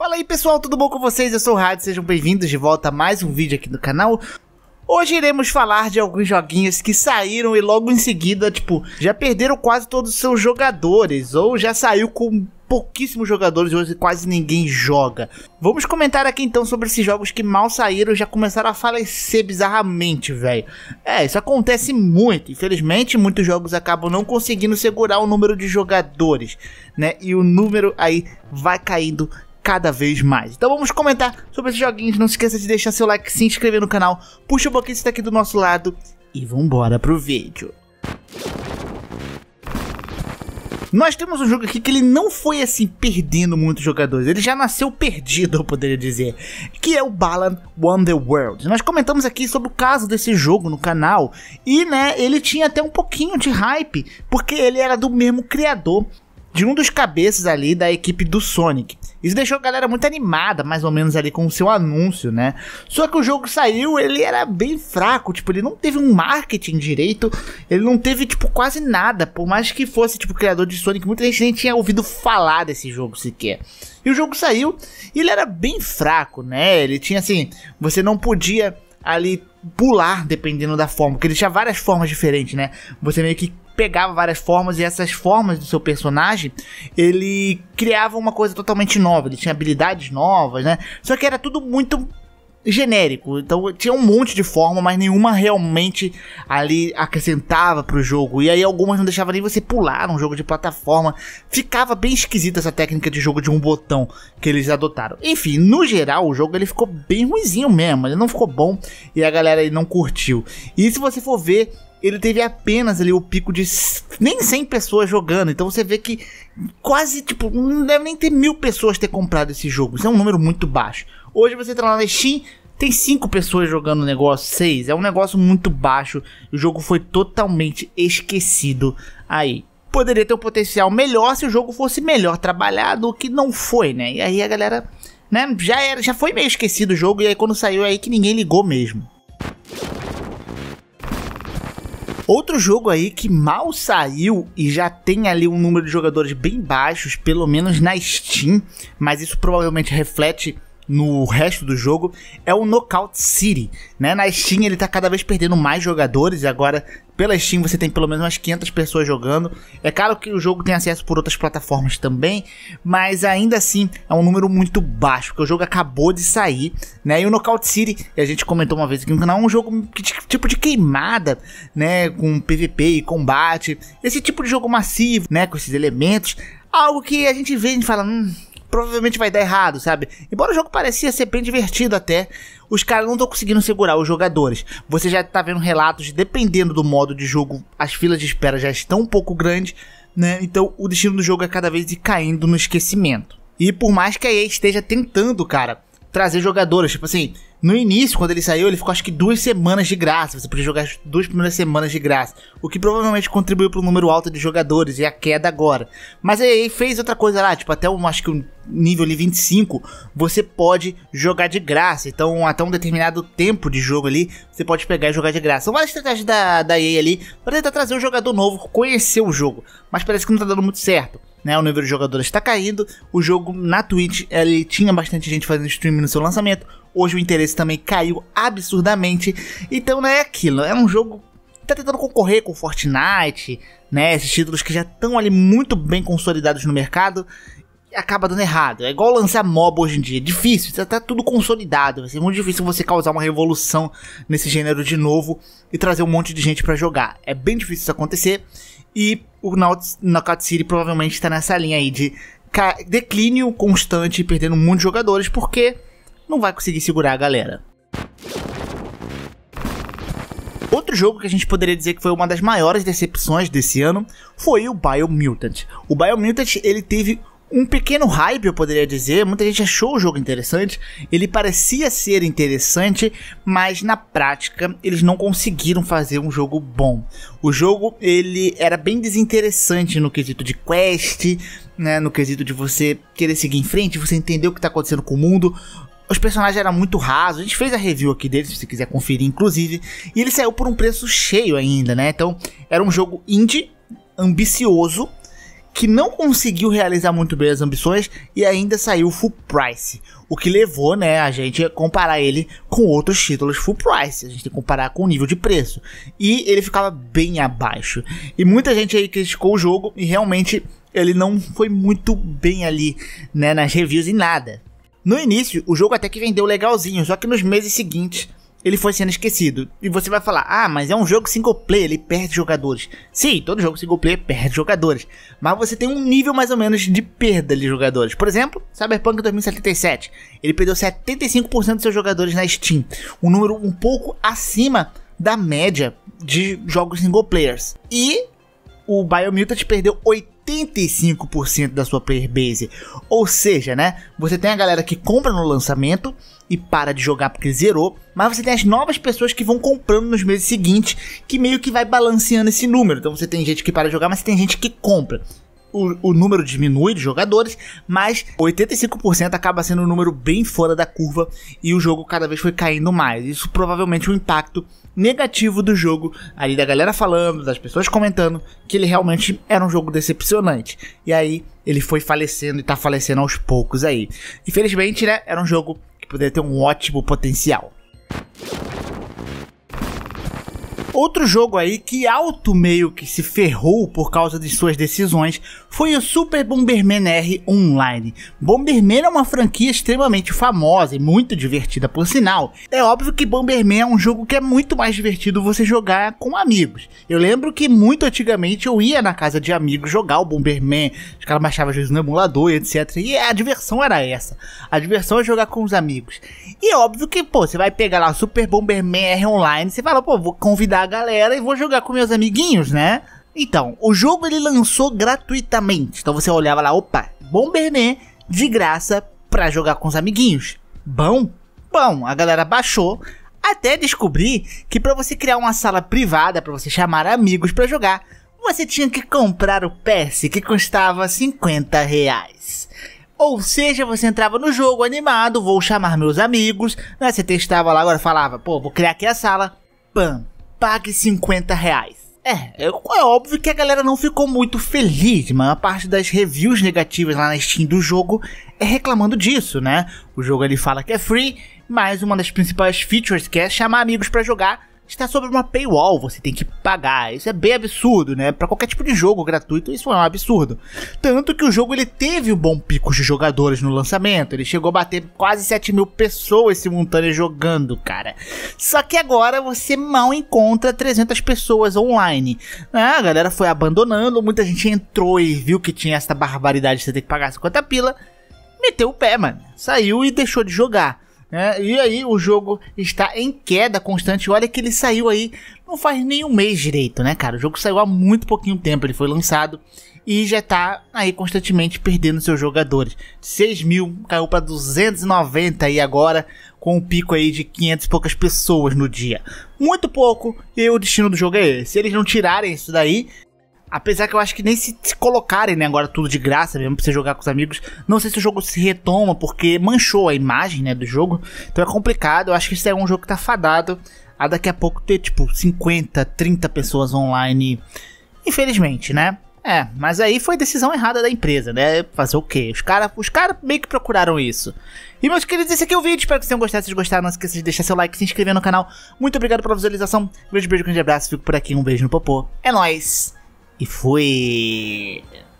Fala aí pessoal, tudo bom com vocês? Eu sou o Rádio, sejam bem-vindos de volta a mais um vídeo aqui no canal. Hoje iremos falar de alguns joguinhos que saíram e logo em seguida, tipo, já perderam quase todos os seus jogadores, ou já saiu com pouquíssimos jogadores, hoje quase ninguém joga. Vamos comentar aqui então sobre esses jogos que mal saíram e já começaram a falecer bizarramente, velho. É, isso acontece muito. Infelizmente, muitos jogos acabam não conseguindo segurar o número de jogadores, né? E o número aí vai caindo cada vez mais. Então vamos comentar sobre esses joguinhos. Não se esqueça de deixar seu like, se inscrever no canal, puxa o boquinho daqui tá do nosso lado e vambora pro vídeo. Nós temos um jogo aqui que ele não foi assim perdendo muitos jogadores, ele já nasceu perdido, eu poderia dizer, que é o Balan Wonder World. Nós comentamos aqui sobre o caso desse jogo no canal e, né, ele tinha até um pouquinho de hype, porque ele era do mesmo criador de um dos cabeças ali da equipe do Sonic. Isso deixou a galera muito animada, mais ou menos ali com o seu anúncio, né? Só que o jogo saiu, ele era bem fraco, tipo, ele não teve um marketing direito, ele não teve, tipo, quase nada. Por mais que fosse, tipo, criador de Sonic, muita gente nem tinha ouvido falar desse jogo sequer. E o jogo saiu e ele era bem fraco, né? Ele tinha assim, você não podia ali pular dependendo da forma, porque ele tinha várias formas diferentes, né? Você meio que pegava várias formas e essas formas do seu personagem, ele criava uma coisa totalmente nova, ele tinha habilidades novas, né? Só que era tudo muito genérico. Então tinha um monte de forma, mas nenhuma realmente ali acrescentava pro jogo. E aí algumas não deixavam nem você pular um jogo de plataforma. Ficava bem esquisita essa técnica de jogo de um botão que eles adotaram. Enfim, no geral o jogo ele ficou bem ruizinho mesmo, ele não ficou bom e a galera aí não curtiu. E se você for ver ele teve apenas ali o pico de nem 100 pessoas jogando. Então você vê que quase, tipo, não deve nem ter mil pessoas ter comprado esse jogo. Isso é um número muito baixo. Hoje você entra lá na Steam, tem cinco pessoas jogando o negócio, seis. É um negócio muito baixo. O jogo foi totalmente esquecido aí. Poderia ter um potencial melhor se o jogo fosse melhor trabalhado, o que não foi, né? E aí a galera, né, já era, já foi meio esquecido o jogo e aí quando saiu é aí que ninguém ligou mesmo. Outro jogo aí que mal saiu e já tem ali um número de jogadores bem baixos, pelo menos na Steam, mas isso provavelmente reflete no resto do jogo é o Knockout City, né? Na Steam ele tá cada vez perdendo mais jogadores, agora pela Steam você tem pelo menos umas 500 pessoas jogando. É claro que o jogo tem acesso por outras plataformas também, mas ainda assim é um número muito baixo, porque o jogo acabou de sair, né? E o Knockout City, a gente comentou uma vez aqui no canal, é um jogo que, tipo de queimada, né? Com PVP e combate, esse tipo de jogo massivo, né? Com esses elementos, algo que a gente vê e fala, hum, provavelmente vai dar errado, sabe? Embora o jogo parecia ser bem divertido até, os caras não estão conseguindo segurar os jogadores. Você já está vendo relatos, dependendo do modo de jogo, as filas de espera já estão um pouco grandes, né? Então o destino do jogo é cada vez caindo no esquecimento. E por mais que a EA esteja tentando, cara, trazer jogadores, tipo assim, no início, quando ele saiu, ele ficou acho que duas semanas de graça. Você podia jogar as duas primeiras semanas de graça. O que provavelmente contribuiu para o número alto de jogadores e a queda agora. Mas aí fez outra coisa lá, tipo, até um, acho que um nível ali 25, você pode jogar de graça. Então, até um determinado tempo de jogo ali, você pode pegar e jogar de graça. São várias estratégias da, da EA ali para tentar trazer um jogador novo, conhecer o jogo. Mas parece que não tá dando muito certo né? O número de jogadores está caindo. O jogo na Twitch, ele tinha bastante gente fazendo streaming no seu lançamento. Hoje o interesse também caiu absurdamente. Então, não né, é aquilo. É um jogo que tá tentando concorrer com Fortnite, né? Esses títulos que já estão ali muito bem consolidados no mercado. Acaba dando errado. É igual lançar MOB hoje em dia. É difícil, Está tá tudo consolidado. Vai ser muito difícil você causar uma revolução nesse gênero de novo e trazer um monte de gente para jogar. É bem difícil isso acontecer. E o Knockout City provavelmente está nessa linha aí de declínio constante, perdendo muitos jogadores, porque não vai conseguir segurar a galera. Outro jogo que a gente poderia dizer que foi uma das maiores decepções desse ano foi o Biomutant. O Biomutant ele teve um pequeno hype, eu poderia dizer. Muita gente achou o jogo interessante. Ele parecia ser interessante, mas na prática eles não conseguiram fazer um jogo bom. O jogo ele era bem desinteressante no quesito de quest, né, no quesito de você querer seguir em frente, você entender o que está acontecendo com o mundo. Os personagens eram muito rasos. A gente fez a review aqui dele, se você quiser conferir, inclusive. E ele saiu por um preço cheio ainda, né? Então, era um jogo indie, ambicioso, que não conseguiu realizar muito bem as ambições e ainda saiu full price. O que levou, né, a gente a comparar ele com outros títulos full price. A gente tem que comparar com o nível de preço. E ele ficava bem abaixo. E muita gente aí criticou o jogo e realmente ele não foi muito bem ali, né, nas reviews e nada. No início, o jogo até que vendeu legalzinho, só que nos meses seguintes ele foi sendo esquecido. E você vai falar, ah, mas é um jogo single player, ele perde jogadores. Sim, todo jogo single player perde jogadores. Mas você tem um nível mais ou menos de perda de jogadores. Por exemplo, Cyberpunk 2077. Ele perdeu 75% dos seus jogadores na Steam. Um número um pouco acima da média de jogos single players. E o Biomutant perdeu 80%. 75% da sua player base. Ou seja, né, você tem a galera que compra no lançamento e para de jogar porque zerou, mas você tem as novas pessoas que vão comprando nos meses seguintes, que meio que vai balanceando esse número. Então você tem gente que para de jogar, mas tem gente que compra. O, o, número diminui de jogadores, mas 85% acaba sendo um número bem fora da curva e o jogo cada vez foi caindo mais. Isso provavelmente o impacto negativo do jogo, ali da galera falando, das pessoas comentando, que ele realmente era um jogo decepcionante. E aí ele foi falecendo e tá falecendo aos poucos aí. Infelizmente, né, era um jogo que poderia ter um ótimo potencial. Outro jogo aí que alto meio que se ferrou por causa de suas decisões foi o Super Bomberman R Online. Bomberman é uma franquia extremamente famosa e muito divertida por sinal. É óbvio que Bomberman é um jogo que é muito mais divertido você jogar com amigos. Eu lembro que muito antigamente eu ia na casa de amigos jogar o Bomberman, os caras baixavam às no emulador, etc. E a diversão era essa. A diversão é jogar com os amigos. E é óbvio que, pô, você vai pegar lá o Super Bomberman R Online, você fala, pô, vou convidar juntar a galera e vou jogar com meus amiguinhos, né? Então, o jogo ele lançou gratuitamente. Então você olhava lá, opa, Bomberman de graça para jogar com os amiguinhos. Bom, bom, a galera baixou até descobrir que para você criar uma sala privada para você chamar amigos para jogar, você tinha que comprar o PS que custava 50 reais. Ou seja, você entrava no jogo animado, vou chamar meus amigos, né? Você testava lá, agora falava, pô, vou criar aqui a sala, pam, pague 50 reais. É. é, é óbvio que a galera não ficou muito feliz, mas a parte das reviews negativas lá na Steam do jogo é reclamando disso, né? O jogo ele fala que é free, mas uma das principais features que é chamar amigos para jogar está sobre uma paywall, você tem que pagar. Isso é bem absurdo, né? Para qualquer tipo de jogo gratuito, isso é um absurdo. Tanto que o jogo ele teve um bom pico de jogadores no lançamento, ele chegou a bater quase 7 mil pessoas simultâneas jogando, cara. Só que agora você mal encontra 300 pessoas online. Ah, a galera foi abandonando, muita gente entrou e viu que tinha essa barbaridade de você ter que pagar 50 pila, meteu o pé, mano. Saiu e deixou de jogar. Né? E aí o jogo está em queda constante. Olha que ele saiu aí, não faz nem um mês direito, né, cara? O jogo saiu há muito pouquinho tempo, ele foi lançado e já está aí constantemente perdendo seus jogadores. 6 mil caiu para 290 aí agora, com um pico aí de 500 e poucas pessoas no dia. Muito pouco, e o destino do jogo é esse. Se eles não tirarem isso daí, Apesar que eu acho que nem se, se, colocarem, né, agora tudo de graça mesmo pra você jogar com os amigos. Não sei se o jogo se retoma, porque manchou a imagem, né, do jogo. Então é complicado. Eu acho que isso é um jogo que tá fadado a daqui a pouco ter, tipo, 50, 30 pessoas online. Infelizmente, né? É, mas aí foi decisão errada da empresa, né? Fazer o quê? Os caras os cara meio que procuraram isso. E meus queridos, esse aqui é o vídeo. Espero que vocês tenham gostado. Se vocês gostaram, não esqueça de deixar seu like, se inscrever no canal. Muito obrigado pela visualização. Um grande beijo, grande abraço. Fico por aqui. Um beijo no popô. É nóis! y fue